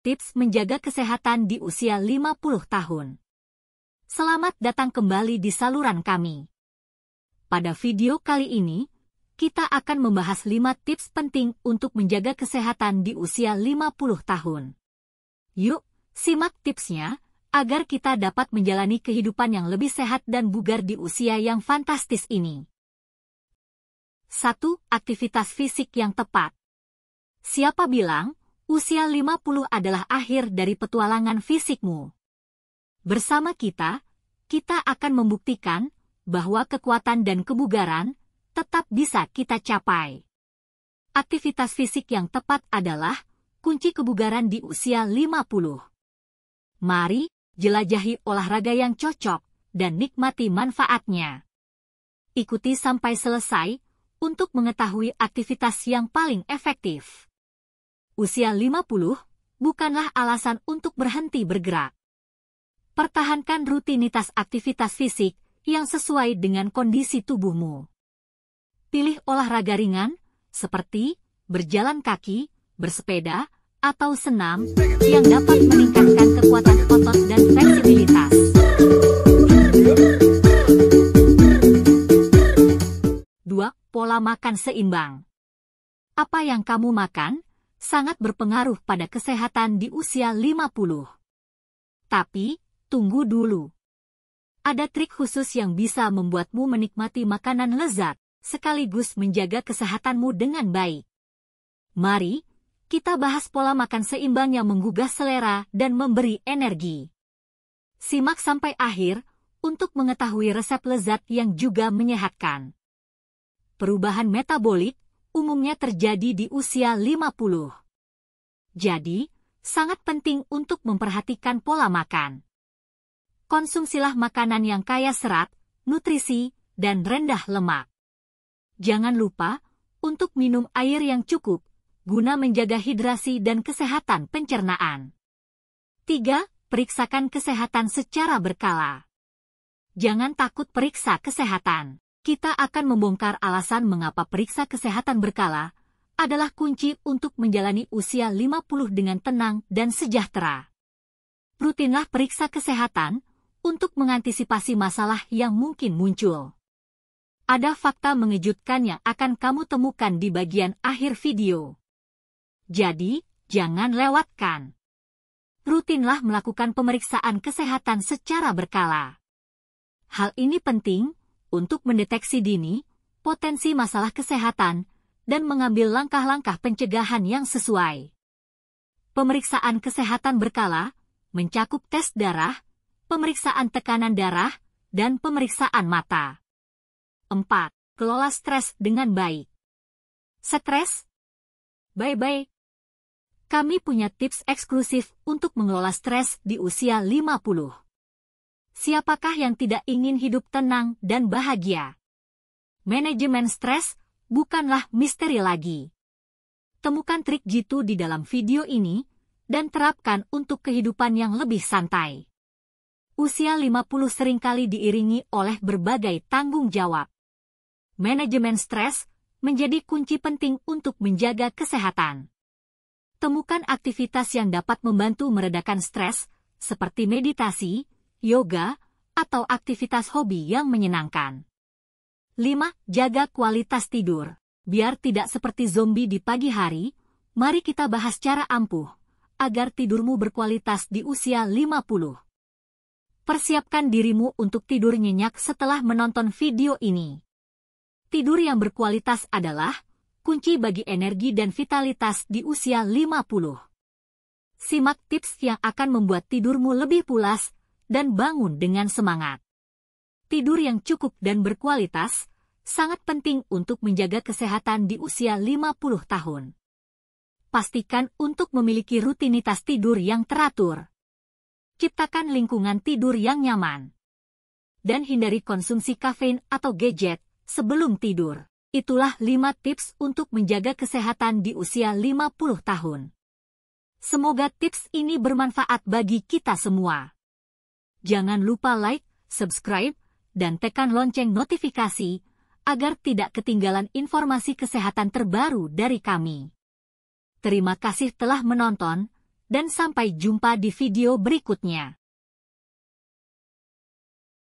Tips menjaga kesehatan di usia 50 tahun. Selamat datang kembali di saluran kami. Pada video kali ini, kita akan membahas 5 tips penting untuk menjaga kesehatan di usia 50 tahun. Yuk, simak tipsnya agar kita dapat menjalani kehidupan yang lebih sehat dan bugar di usia yang fantastis ini. 1. Aktivitas fisik yang tepat. Siapa bilang usia 50 adalah akhir dari petualangan fisikmu. Bersama kita, kita akan membuktikan bahwa kekuatan dan kebugaran tetap bisa kita capai. Aktivitas fisik yang tepat adalah kunci kebugaran di usia 50. Mari jelajahi olahraga yang cocok dan nikmati manfaatnya. Ikuti sampai selesai untuk mengetahui aktivitas yang paling efektif usia 50 bukanlah alasan untuk berhenti bergerak. Pertahankan rutinitas aktivitas fisik yang sesuai dengan kondisi tubuhmu. Pilih olahraga ringan, seperti berjalan kaki, bersepeda, atau senam, yang dapat meningkatkan kekuatan otot dan fleksibilitas. Dua, Pola makan seimbang. Apa yang kamu makan sangat berpengaruh pada kesehatan di usia 50. Tapi, tunggu dulu. Ada trik khusus yang bisa membuatmu menikmati makanan lezat, sekaligus menjaga kesehatanmu dengan baik. Mari, kita bahas pola makan seimbang yang menggugah selera dan memberi energi. Simak sampai akhir untuk mengetahui resep lezat yang juga menyehatkan. Perubahan metabolik umumnya terjadi di usia 50. Jadi, sangat penting untuk memperhatikan pola makan. Konsumsilah makanan yang kaya serat, nutrisi, dan rendah lemak. Jangan lupa untuk minum air yang cukup guna menjaga hidrasi dan kesehatan pencernaan. 3. Periksakan kesehatan secara berkala. Jangan takut periksa kesehatan kita akan membongkar alasan mengapa periksa kesehatan berkala adalah kunci untuk menjalani usia 50 dengan tenang dan sejahtera. Rutinlah periksa kesehatan untuk mengantisipasi masalah yang mungkin muncul. Ada fakta mengejutkan yang akan kamu temukan di bagian akhir video. Jadi, jangan lewatkan. Rutinlah melakukan pemeriksaan kesehatan secara berkala. Hal ini penting untuk mendeteksi dini potensi masalah kesehatan dan mengambil langkah-langkah pencegahan yang sesuai. Pemeriksaan kesehatan berkala mencakup tes darah, pemeriksaan tekanan darah, dan pemeriksaan mata. 4. Kelola stres dengan baik. Stres? Bye-bye. Kami punya tips eksklusif untuk mengelola stres di usia 50. Siapakah yang tidak ingin hidup tenang dan bahagia? Manajemen stres bukanlah misteri lagi. Temukan trik jitu di dalam video ini dan terapkan untuk kehidupan yang lebih santai. Usia 50 seringkali diiringi oleh berbagai tanggung jawab. Manajemen stres menjadi kunci penting untuk menjaga kesehatan. Temukan aktivitas yang dapat membantu meredakan stres, seperti meditasi, yoga, atau aktivitas hobi yang menyenangkan. 5. Jaga kualitas tidur. Biar tidak seperti zombie di pagi hari, mari kita bahas cara ampuh agar tidurmu berkualitas di usia 50. Persiapkan dirimu untuk tidur nyenyak setelah menonton video ini. Tidur yang berkualitas adalah kunci bagi energi dan vitalitas di usia 50. Simak tips yang akan membuat tidurmu lebih pulas dan bangun dengan semangat. Tidur yang cukup dan berkualitas sangat penting untuk menjaga kesehatan di usia 50 tahun. Pastikan untuk memiliki rutinitas tidur yang teratur. Ciptakan lingkungan tidur yang nyaman. Dan hindari konsumsi kafein atau gadget sebelum tidur. Itulah 5 tips untuk menjaga kesehatan di usia 50 tahun. Semoga tips ini bermanfaat bagi kita semua. Jangan lupa like, subscribe, dan tekan lonceng notifikasi agar tidak ketinggalan informasi kesehatan terbaru dari kami. Terima kasih telah menonton, dan sampai jumpa di video berikutnya.